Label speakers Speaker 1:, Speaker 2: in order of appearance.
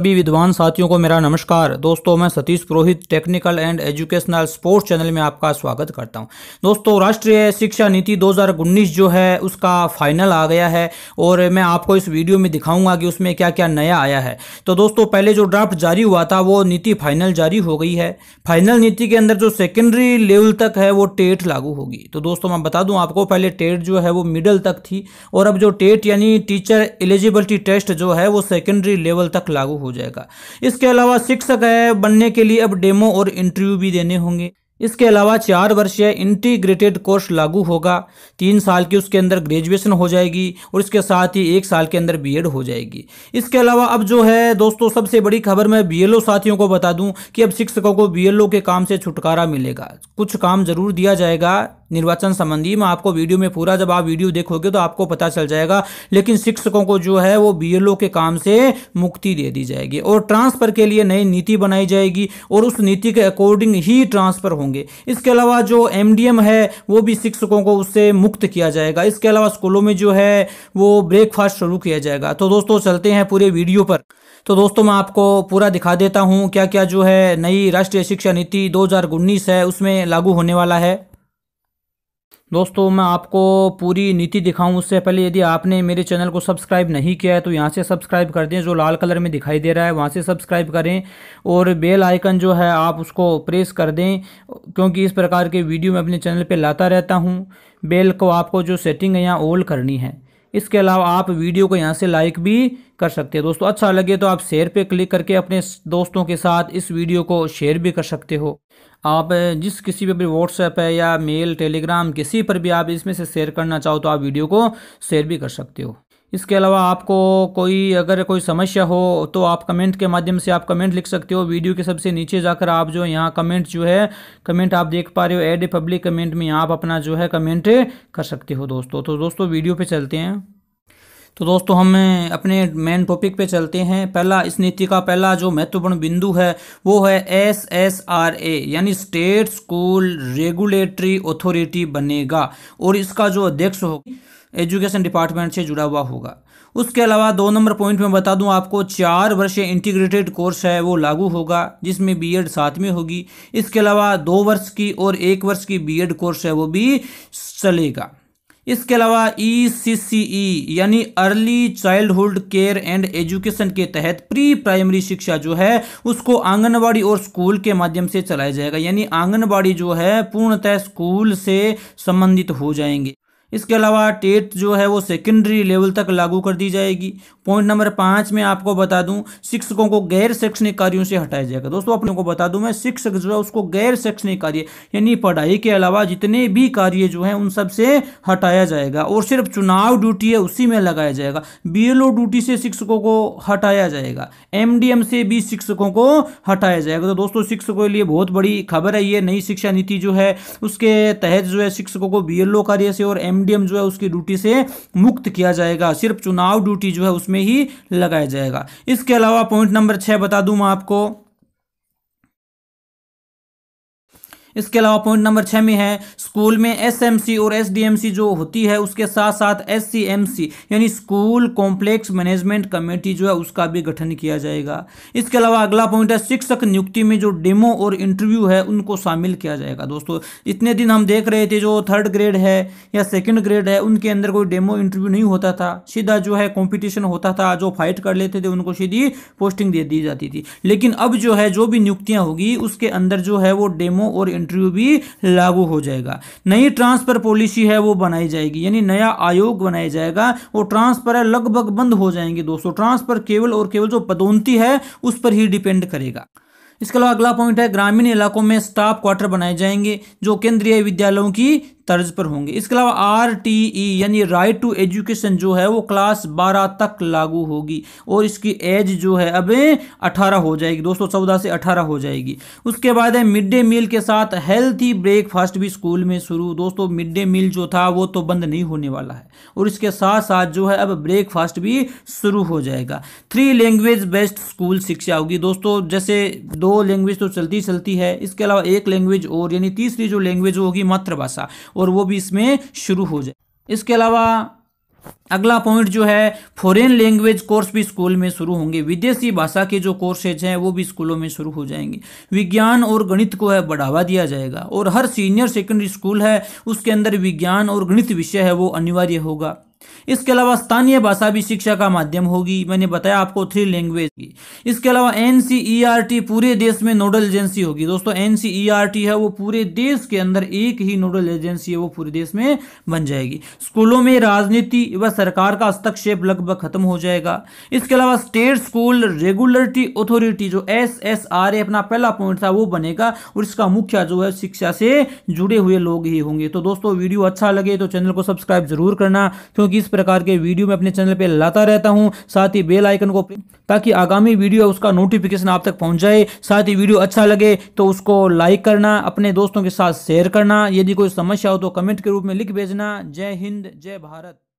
Speaker 1: सभी विद्वान साथियों को मेरा नमस्कार दोस्तों मैं Satish Purohit technical and educational sports channel में आपका स्वागत करता हूं दोस्तों राष्ट्रीय शिक्षा नीति 2019 जो है उसका फाइनल आ गया है और मैं आपको इस वीडियो में दिखाऊंगा कि उसमें क्या क्या नया आया है तो दोस्तों पहले जो ड्राफ्ट जारी हुआ था वो नीति फाइनल जारी हो गई है फाइनल नीति के अंदर जो सेकेंडरी लेवल तक है वो टेट लागू होगी तो दोस्तों मैं बता दूँ आपको पहले टेट जो है वो मिडल तक थी और अब जो टेट यानी टीचर एलिजिबिलिटी टेस्ट जो है वो सेकेंडरी लेवल तक लागू जाएगा इसके अलावा शिक्षक बनने के लिए अब डेमो और इंटरव्यू भी देने होंगे इसके अलावा चार वर्षीय इंटीग्रेटेड कोर्स लागू होगा तीन साल की उसके अंदर ग्रेजुएशन हो जाएगी और इसके साथ ही एक साल के अंदर बीएड हो जाएगी इसके अलावा अब जो है दोस्तों सबसे बड़ी खबर मैं बीएलओ साथियों को बता दूं कि अब शिक्षकों को बीएलओ के काम से छुटकारा मिलेगा कुछ काम जरूर दिया जाएगा निर्वाचन संबंधी मैं आपको वीडियो में पूरा जब आप वीडियो देखोगे तो आपको पता चल जाएगा लेकिन शिक्षकों को जो है वो बी के काम से मुक्ति दे दी जाएगी और ट्रांसफर के लिए नई नीति बनाई जाएगी और उस नीति के अकॉर्डिंग ही ट्रांसफर होंगे इसके अलावा जो एम है वो भी शिक्षकों को उससे मुक्त किया जाएगा इसके अलावा स्कूलों में जो है वो ब्रेकफास्ट शुरू किया जाएगा तो दोस्तों चलते हैं पूरे वीडियो पर तो दोस्तों मैं आपको पूरा दिखा देता हूँ क्या क्या जो है नई राष्ट्रीय शिक्षा नीति दो है उसमें लागू होने वाला है दोस्तों मैं आपको पूरी नीति दिखाऊं उससे पहले यदि आपने मेरे चैनल को सब्सक्राइब नहीं किया है तो यहाँ से सब्सक्राइब कर दें जो लाल कलर में दिखाई दे रहा है वहाँ से सब्सक्राइब करें और बेल आइकन जो है आप उसको प्रेस कर दें क्योंकि इस प्रकार के वीडियो मैं अपने चैनल पर लाता रहता हूँ बेल को आपको जो सेटिंग है यहाँ ओल्ड करनी है इसके अलावा आप वीडियो को यहाँ से लाइक भी कर सकते हैं दोस्तों अच्छा लगे तो आप शेयर पे क्लिक करके अपने दोस्तों के साथ इस वीडियो को शेयर भी कर सकते हो आप जिस किसी पर भी व्हाट्सएप है या मेल टेलीग्राम किसी पर भी आप इसमें से शेयर करना चाहो तो आप वीडियो को शेयर भी कर सकते हो इसके अलावा आपको कोई अगर कोई समस्या हो तो आप कमेंट के माध्यम से आप कमेंट लिख सकते हो वीडियो के सबसे नीचे जाकर आप जो यहाँ कमेंट जो है कमेंट आप देख पा रहे हो एड ए पब्लिक कमेंट में आप अपना जो है कमेंट कर सकते हो दोस्तों तो दोस्तों वीडियो पे चलते हैं तो दोस्तों हम अपने मेन टॉपिक पे चलते हैं पहला इस नीति का पहला जो महत्वपूर्ण बिंदु है वो है एस एस आर ए यानी स्टेट स्कूल रेगुलेटरी अथॉरिटी बनेगा और इसका जो अध्यक्ष होगा एजुकेशन डिपार्टमेंट से जुड़ा हुआ होगा उसके अलावा दो नंबर पॉइंट में बता दूं आपको चार वर्षीय इंटीग्रेटेड कोर्स है वो लागू होगा जिसमें बीएड साथ में होगी इसके अलावा दो वर्ष की और एक वर्ष की बीएड कोर्स है वो भी चलेगा इसके अलावा ई सी सी ई यानी early childhood care and education के तहत प्री प्राइमरी शिक्षा जो है उसको आंगनबाड़ी और स्कूल के माध्यम से चलाया जाएगा यानी आंगनबाड़ी जो है पूर्णतः स्कूल से संबंधित हो जाएंगे इसके अलावा टेट जो है वो सेकेंडरी लेवल तक लागू कर दी जाएगी पॉइंट नंबर पाँच में आपको बता दूं शिक्षकों को गैर शैक्षणिक कार्यों से हटाया जाएगा दोस्तों अपने को बता दूं मैं शिक्षक जो है उसको गैर शैक्षणिक कार्य यानी पढ़ाई के अलावा जितने भी कार्य जो हैं उन सब से हटाया जाएगा और सिर्फ चुनाव ड्यूटी है उसी में लगाया जाएगा बी ड्यूटी से शिक्षकों को हटाया जाएगा एम से भी शिक्षकों को हटाया जाएगा तो दोस्तों शिक्षकों के लिए बहुत बड़ी खबर है ये नई शिक्षा नीति जो है उसके तहत जो है शिक्षकों को बी कार्य से और एम एमडीएम जो है उसकी ड्यूटी से मुक्त किया जाएगा सिर्फ चुनाव ड्यूटी जो है उसमें ही लगाया जाएगा इसके अलावा पॉइंट नंबर छह बता दू मैं आपको इसके अलावा पॉइंट नंबर छः में है स्कूल में एसएमसी और एसडीएमसी जो होती है उसके साथ साथ एससीएमसी यानी स्कूल कॉम्प्लेक्स मैनेजमेंट कमेटी जो है उसका भी गठन किया जाएगा इसके अलावा अगला पॉइंट है शिक्षक नियुक्ति में जो डेमो और इंटरव्यू है उनको शामिल किया जाएगा दोस्तों इतने दिन हम देख रहे थे जो थर्ड ग्रेड है या सेकेंड ग्रेड है उनके अंदर कोई डेमो इंटरव्यू नहीं होता था सीधा जो है कॉम्पिटिशन होता था जो फाइट कर लेते थे उनको सीधी पोस्टिंग दे दी जाती थी लेकिन अब जो है जो भी नियुक्तियाँ होगी उसके अंदर जो है वो डेमो और इंटरव्यू भी लागू हो जाएगा नई ट्रांसफर पॉलिसी है वो बनाई जाएगी यानी नया आयोग बनाया जाएगा और ट्रांसफर है लगभग बंद हो जाएंगे दोस्तों ट्रांसफर केवल और केवल जो पदोन्नति है उस पर ही डिपेंड करेगा इसके अलावा अगला पॉइंट है ग्रामीण इलाकों में स्टाफ क्वार्टर बनाए जाएंगे जो केंद्रीय विद्यालयों की तर्ज पर होंगे इसके अलावा आर टी ई यानी राइट टू एजुकेशन जो है वो क्लास बारह तक लागू होगी और इसकी एज जो है अब अठारह हो जाएगी दोस्तों चौदह से अठारह हो जाएगी उसके बाद है मिड डे मील के साथ हेल्थी ब्रेकफास्ट भी स्कूल में शुरू दोस्तों मिड डे मील जो था वो तो बंद नहीं होने वाला है और इसके साथ साथ जो है अब ब्रेकफास्ट भी शुरू हो जाएगा थ्री लैंग्वेज बेस्ड स्कूल शिक्षा होगी दोस्तों जैसे दो लैंग्वेज तो चलती चलती है इसके अलावा एक लैंग्वेज और यानी तीसरी जो लैंग्वेज होगी मातृभाषा और वो भी इसमें शुरू हो जाए इसके अलावा अगला पॉइंट जो है फॉरेन लैंग्वेज कोर्स भी स्कूल में शुरू होंगे विदेशी भाषा के जो कोर्सेज हैं वो भी स्कूलों में शुरू हो जाएंगे विज्ञान और गणित को है बढ़ावा दिया जाएगा और हर सीनियर सेकेंडरी स्कूल है उसके अंदर विज्ञान और गणित विषय है वो अनिवार्य होगा इसके अलावा स्थानीय भाषा भी शिक्षा का माध्यम होगी मैंने बताया आपको थ्री लैंग्वेज की इसके अलावा एन e पूरे देश में नोडल एजेंसी होगी दोस्तों एन e है वो पूरे देश के अंदर एक ही नोडल एजेंसी है वो पूरे देश में बन जाएगी स्कूलों में राजनीति व सरकार का हस्तक्षेप लगभग खत्म हो जाएगा इसके अलावा स्टेट स्कूल रेगुलरिटी अथॉरिटी जो एस एस आर ए अपना पहला पॉइंट था वो बनेगा और इसका मुख्य जो है शिक्षा से जुड़े हुए लोग ही होंगे तो दोस्तों वीडियो अच्छा लगे तो चैनल को सब्सक्राइब जरूर करना क्योंकि की इस प्रकार के वीडियो मैं अपने चैनल पर लाता रहता हूँ साथ ही बेल आइकन को ताकि आगामी वीडियो उसका नोटिफिकेशन आप तक पहुँच जाए साथ ही वीडियो अच्छा लगे तो उसको लाइक करना अपने दोस्तों के साथ शेयर करना यदि कोई समस्या हो तो कमेंट के रूप में लिख भेजना जय हिंद जय भारत